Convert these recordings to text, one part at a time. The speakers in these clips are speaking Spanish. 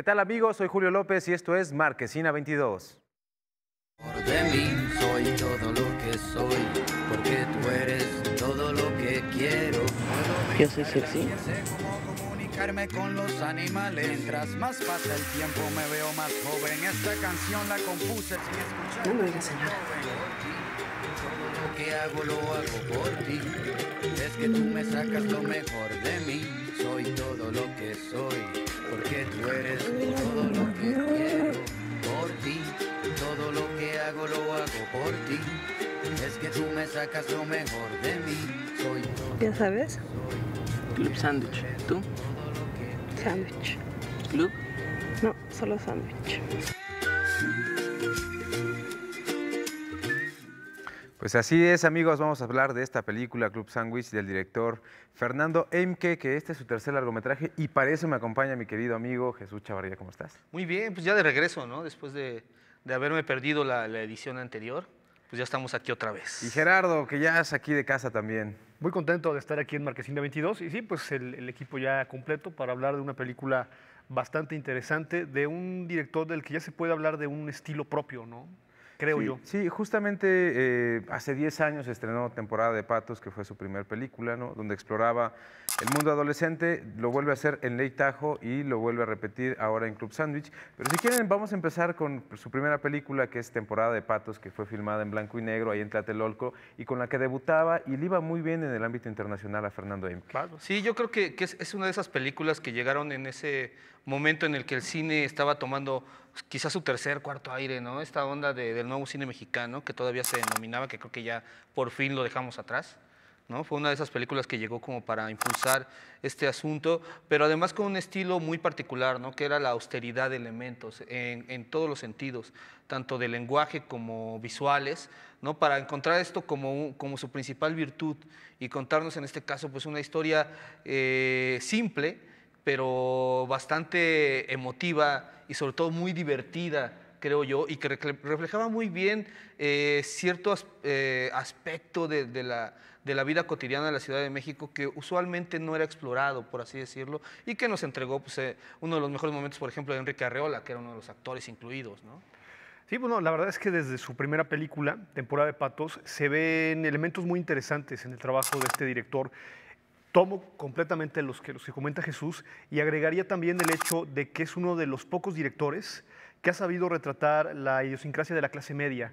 ¿Qué tal amigos? Soy Julio López y esto es Marquesina 22. Por de mí soy todo lo que soy, porque tú eres todo lo que quiero. Yo soy sexy. Comunicarme con los animales. Mientras más pasa el tiempo me veo más joven. Esta canción la compuse si escuchar. No me digas, hago lo hago por ti. Es que tú me sacas lo mejor de mí. Soy todo lo que soy, porque tú eres todo lo que quiero. Por ti, todo lo que hago lo hago por ti. Es que tú me sacas lo mejor de mí. Soy todo ya sabes. Club Sandwich. ¿Tú? Sándwich. ¿Club? No, solo sándwich. Pues así es, amigos, vamos a hablar de esta película Club Sandwich del director Fernando Emke, que este es su tercer largometraje y para eso me acompaña mi querido amigo Jesús Chavarría, ¿cómo estás? Muy bien, pues ya de regreso, ¿no? Después de, haberme perdido la, edición anterior, pues ya estamos aquí otra vez. Y Gerardo, que ya es aquí de casa también. Muy contento de estar aquí en Marquesina 22 y sí, pues el, el equipo ya completo para hablar de una película bastante interesante de un director del que ya se puede hablar de un estilo propio, ¿no? creo yo. Sí, justamente eh, hace 10 años estrenó Temporada de Patos, que fue su primera película, ¿no? donde exploraba el mundo adolescente, lo vuelve a hacer en Ley Tajo y lo vuelve a repetir ahora en Club Sandwich. Pero si quieren, vamos a empezar con su primera película, que es Temporada de Patos, que fue filmada en blanco y negro ahí en Tlatelolco y con la que debutaba y le iba muy bien en el ámbito internacional a Fernando Emke. Sí, yo creo que, es una de esas películas que llegaron en ese momento en el que el cine estaba tomando quizás su tercer, cuarto aire, ¿no? Esta onda del nuevo cine mexicano que todavía se denominaba, que creo que ya por fin lo dejamos atrás. ¿No? Fue una de esas películas que llegó como para impulsar este asunto, pero además con un estilo muy particular, ¿no? Que era la austeridad de elementos en, todos los sentidos, tanto de lenguaje como visuales, ¿no? Para encontrar esto como, como su principal virtud y contarnos en este caso pues una historia eh, simple, pero bastante emotiva y sobre todo muy divertida, creo yo, y que reflejaba muy bien eh, cierto eh, aspecto de, la, vida cotidiana de la Ciudad de México que usualmente no era explorado, por así decirlo, y que nos entregó pues, eh, uno de los mejores momentos, por ejemplo, de Enrique Arreola, que era uno de los actores incluidos. Sí, bueno, la verdad es que desde su primera película, Temporada de Patos, se ven elementos muy interesantes en el trabajo de este director tomo completamente los que, los comenta Jesús y agregaría también el hecho de que es uno de los pocos directores que ha sabido retratar la idiosincrasia de la clase media.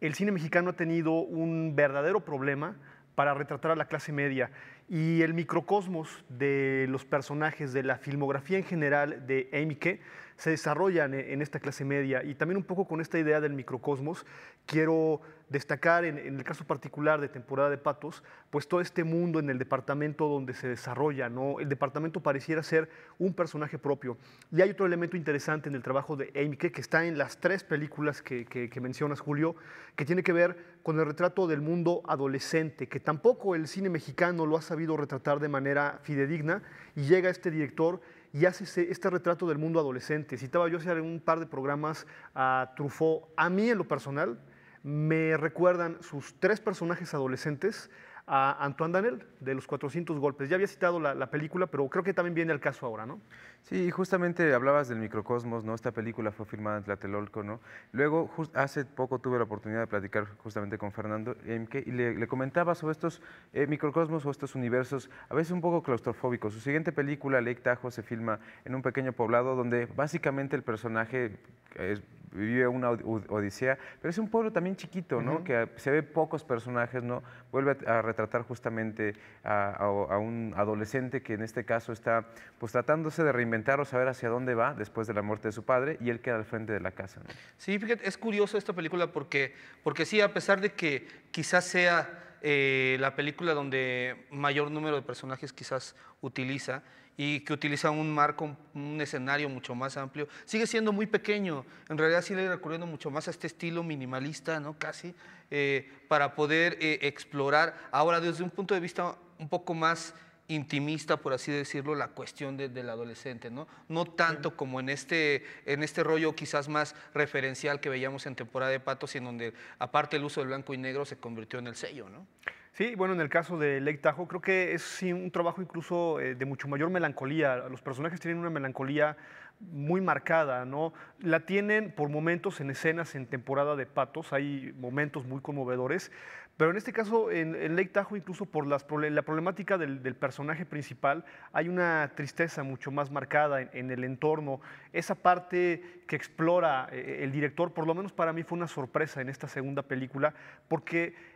El cine mexicano ha tenido un verdadero problema para retratar a la clase media y el microcosmos de los personajes, de la filmografía en general de Amy Emike, se desarrollan en esta clase media y también un poco con esta idea del microcosmos quiero destacar en, el caso particular de temporada de patos, pues todo este mundo en el departamento donde se desarrolla, ¿no? El departamento pareciera ser un personaje propio. Y hay otro elemento interesante en el trabajo de Amy que está en las tres películas que, mencionas, Julio, que tiene que ver con el retrato del mundo adolescente, que tampoco el cine mexicano lo ha sabido retratar de manera fidedigna, y llega este director y hace este retrato del mundo adolescente. Citaba yo hace un par de programas a Truffaut. A mí, en lo personal, me recuerdan sus tres personajes adolescentes a Antoine Daniel, de los 400 golpes. Ya había citado la, película, pero creo que también viene al caso ahora, ¿no? Sí, justamente hablabas del microcosmos, ¿no? Esta película fue filmada en Tlatelolco, ¿no? Luego, hace poco tuve la oportunidad de platicar justamente con Fernando Emke y le, comentaba sobre estos eh, microcosmos o estos universos, a veces un poco claustrofóbicos. Su siguiente película, Lake Tahoe, se filma en un pequeño poblado donde básicamente el personaje... es vive una odisea, pero es un pueblo también chiquito, ¿no? Que se ve pocos personajes, ¿no? Vuelve a retratar justamente a, un adolescente que en este caso está pues tratándose de reinventar o saber hacia dónde va después de la muerte de su padre y él queda al frente de la casa. Sí, fíjate, es curioso esta película porque, porque sí, a pesar de que quizás sea eh, la película donde mayor número de personajes quizás utiliza, y que utiliza un marco, un escenario mucho más amplio. Sigue siendo muy pequeño, en realidad sigue recurriendo mucho más a este estilo minimalista, ¿no? Casi, eh, para poder eh, explorar ahora desde un punto de vista un poco más intimista, por así decirlo, la cuestión del adolescente, ¿no? No tanto como en este, en este rollo quizás más referencial que veíamos en temporada de Patos, en donde aparte el uso del blanco y negro se convirtió en el sello, ¿no? Sí, bueno, en el caso de Lake Tahoe creo que es un trabajo incluso eh, de mucho mayor melancolía. Los personajes tienen una melancolía muy marcada, ¿no? La tienen por momentos en escenas en temporada de patos, hay momentos muy conmovedores, pero en este caso, en, Lake Tahoe, incluso por las, la problemática del, personaje principal, hay una tristeza mucho más marcada en, el entorno. Esa parte que explora eh, el director, por lo menos para mí, fue una sorpresa en esta segunda película, porque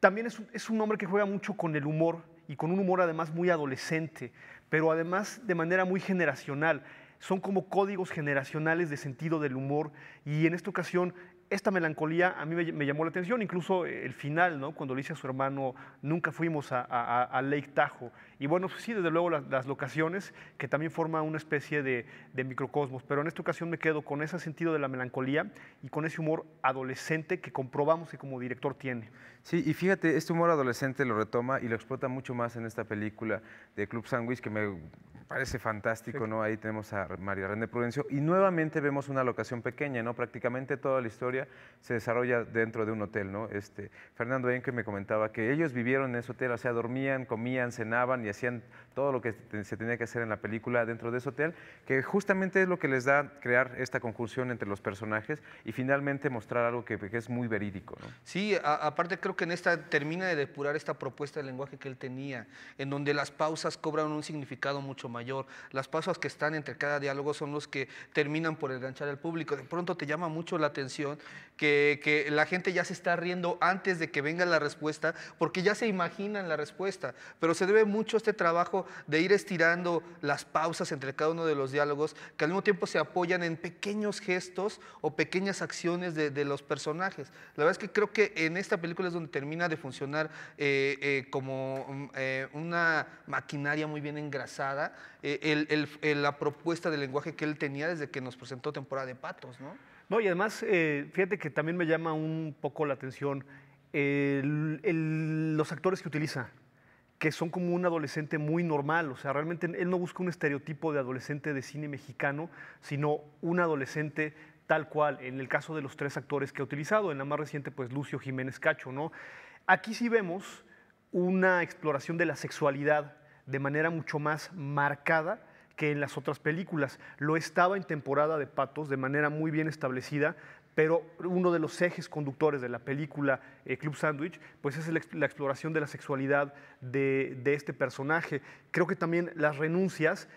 también es, un hombre que juega mucho con el humor y con un humor además muy adolescente, pero además de manera muy generacional son como códigos generacionales de sentido del humor y en esta ocasión esta melancolía a mí me, llamó la atención, incluso eh, el final, ¿no? cuando le dice a su hermano, nunca fuimos a, Lake Tahoe. Y bueno, pues sí, desde luego las, locaciones, que también forman una especie de, de, microcosmos, pero en esta ocasión me quedo con ese sentido de la melancolía y con ese humor adolescente que comprobamos que como director tiene. Sí, y fíjate, este humor adolescente lo retoma y lo explota mucho más en esta película de Club Sandwich, que me Parece fantástico, ¿no? Ahí tenemos a María René Prudencio. Y nuevamente vemos una locación pequeña, ¿no? Prácticamente toda la historia se desarrolla dentro de un hotel, ¿no? Este, Fernando Enke me comentaba que ellos vivieron en ese hotel, o sea, dormían, comían, cenaban y hacían todo lo que se tenía que hacer en la película dentro de ese hotel, que justamente es lo que les da crear esta conjunción entre los personajes y finalmente mostrar algo que, es muy verídico. Sí, aparte creo que en esta termina de depurar esta propuesta de lenguaje que él tenía, en donde las pausas cobran un significado mucho mayor. Las pausas que están entre cada diálogo son los que terminan por enganchar al público. De pronto te llama mucho la atención que, la gente ya se está riendo antes de que venga la respuesta, porque ya se imaginan la respuesta. Pero se debe mucho a este trabajo de ir estirando las pausas entre cada uno de los diálogos, que al mismo tiempo se apoyan en pequeños gestos o pequeñas acciones de, los personajes. La verdad es que creo que en esta película es donde termina de funcionar eh, eh, como mm, eh, una maquinaria muy bien engrasada la propuesta de lenguaje que él tenía desde que nos presentó temporada de patos, ¿no? No, y además, eh, fíjate que también me llama un poco la atención los actores que utiliza, que son como un adolescente muy normal, o sea, realmente él no busca un estereotipo de adolescente de cine mexicano, sino un adolescente tal cual, en el caso de los tres actores que ha utilizado, en la más reciente, pues Lucio Jiménez Cacho, ¿no? Aquí sí vemos una exploración de la sexualidad de manera mucho más marcada que en las otras películas. Lo estaba en temporada de patos de manera muy bien establecida, pero uno de los ejes conductores de la película eh, Club Sandwich, pues es la exploración de la sexualidad de, de este personaje. Creo que también las renuncias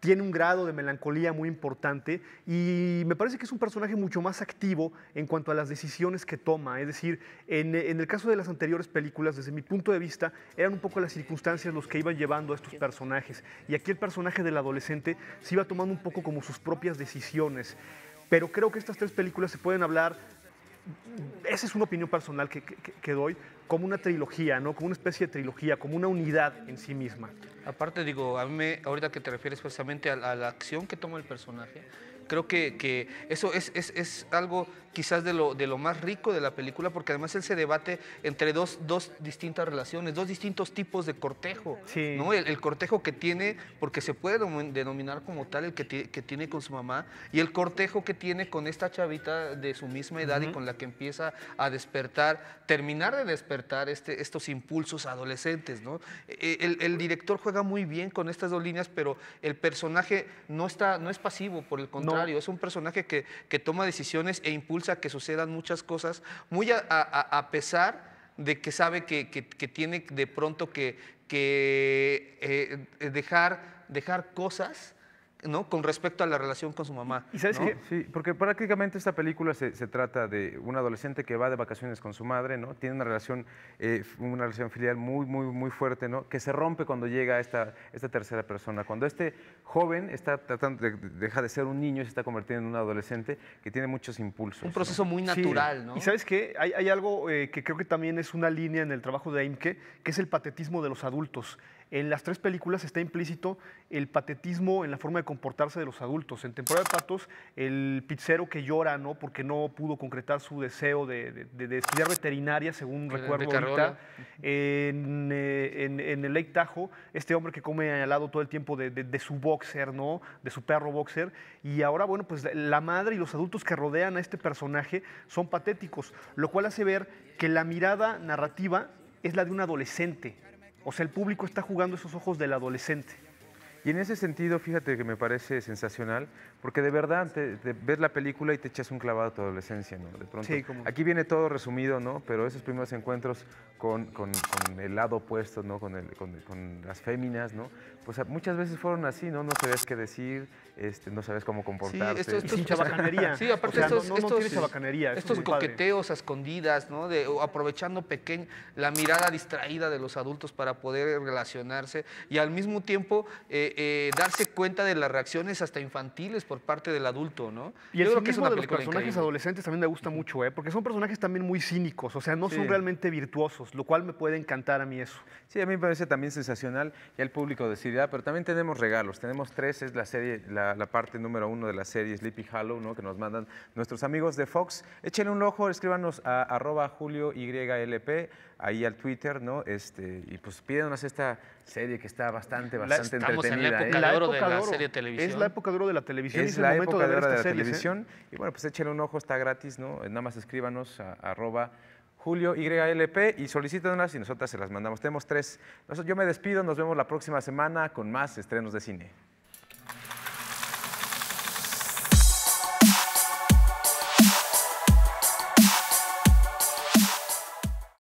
tiene un grado de melancolía muy importante y me parece que es un personaje mucho más activo en cuanto a las decisiones que toma. Es decir, en, el caso de las anteriores películas, desde mi punto de vista, eran un poco las circunstancias los que iban llevando a estos personajes. Y aquí el personaje del adolescente se iba tomando un poco como sus propias decisiones. Pero creo que estas tres películas se pueden hablar esa es una opinión personal que, doy, como una trilogía, ¿no? Como una especie de trilogía, como una unidad en sí misma. Aparte, digo, a mí, ahorita que te refieres precisamente a la acción que toma el personaje, creo que, eso es, algo quizás de lo, de lo más rico de la película, porque además él se debate entre dos, distintas relaciones, dos distintos tipos de cortejo. El, cortejo que tiene, porque se puede denominar como tal el que, tiene con su mamá, y el cortejo que tiene con esta chavita de su misma edad y con la que empieza a despertar, terminar de despertar este, estos impulsos adolescentes. ¿no? E, e, el, director juega muy bien con estas dos líneas, pero el personaje no, está, no es pasivo, por el contrario es un personaje que, toma decisiones e impulsa que sucedan muchas cosas, muy a, pesar de que sabe que, tiene de pronto que, eh, dejar, dejar cosas con respecto a la relación con su mamá. ¿Y sabes Sí, porque prácticamente esta película se, trata de un adolescente que va de vacaciones con su madre, ¿no? Tiene una relación, eh, una relación filial muy, muy, muy fuerte, ¿no? Que se rompe cuando llega esta, esta tercera persona. Cuando este joven está tratando de, deja de ser un niño y se está convirtiendo en un adolescente que tiene muchos impulsos. Un proceso muy natural, ¿no? Y sabes qué? Hay, algo eh, que creo que también es una línea en el trabajo de Aimke, que es el patetismo de los adultos. En las tres películas está implícito el patetismo en la forma de comportarse de los adultos. En Temporada de Patos, el pizzero que llora, ¿no? Porque no pudo concretar su deseo de, estudiar veterinaria, según recuerdo ahorita. Eh, en, en, el Lake Tahoe, este hombre que come al lado todo el tiempo de, su boxer, ¿no? De su perro boxer. Y ahora, bueno, pues la madre y los adultos que rodean a este personaje son patéticos, lo cual hace ver que la mirada narrativa es la de un adolescente o sea, el público está jugando esos ojos del adolescente. Y en ese sentido, fíjate que me parece sensacional, porque de verdad te, ves la película y te echas un clavado a tu adolescencia, ¿no? De pronto. Aquí viene todo resumido, ¿no? Pero esos primeros encuentros con, con, el lado opuesto, ¿no? Con, el, con, las féminas, ¿no? Pues ah, muchas veces fueron así, ¿no? No sabes qué decir, este, no sabes cómo comportarte. Sí, es chabacanería. sí, aparte estos, estos, coqueteos a escondidas, ¿no? De, aprovechando pequeño, la mirada distraída de los adultos para poder relacionarse y al mismo tiempo... Eh, eh, darse cuenta de las reacciones hasta infantiles por parte del adulto, ¿no? Y Yo creo que es de los personajes adolescentes también me gusta mucho, ¿eh? Porque son personajes también muy cínicos, o sea, no son realmente virtuosos, lo cual me puede encantar a mí eso. Sí, a mí me parece también sensacional, ya el público decidirá, ah, pero también tenemos regalos, tenemos tres, es la serie, la, parte número uno de la serie Sleepy Hollow, ¿no? Que nos mandan nuestros amigos de Fox. Échenle un ojo, escríbanos a arroba julio ahí al Twitter, ¿no? Este, y pues pídanos esta serie que está bastante, bastante entretenida. En ¿eh? la época, de, la televisión. Es la época de de la televisión. Es, la época de, de, de la ¿eh? televisión. Y bueno, pues échenle un ojo, está gratis, ¿no? Nada más escríbanos a, arroba Julio y solicítanos y nosotras se las mandamos. Tenemos tres. Yo me despido, nos vemos la próxima semana con más estrenos de cine.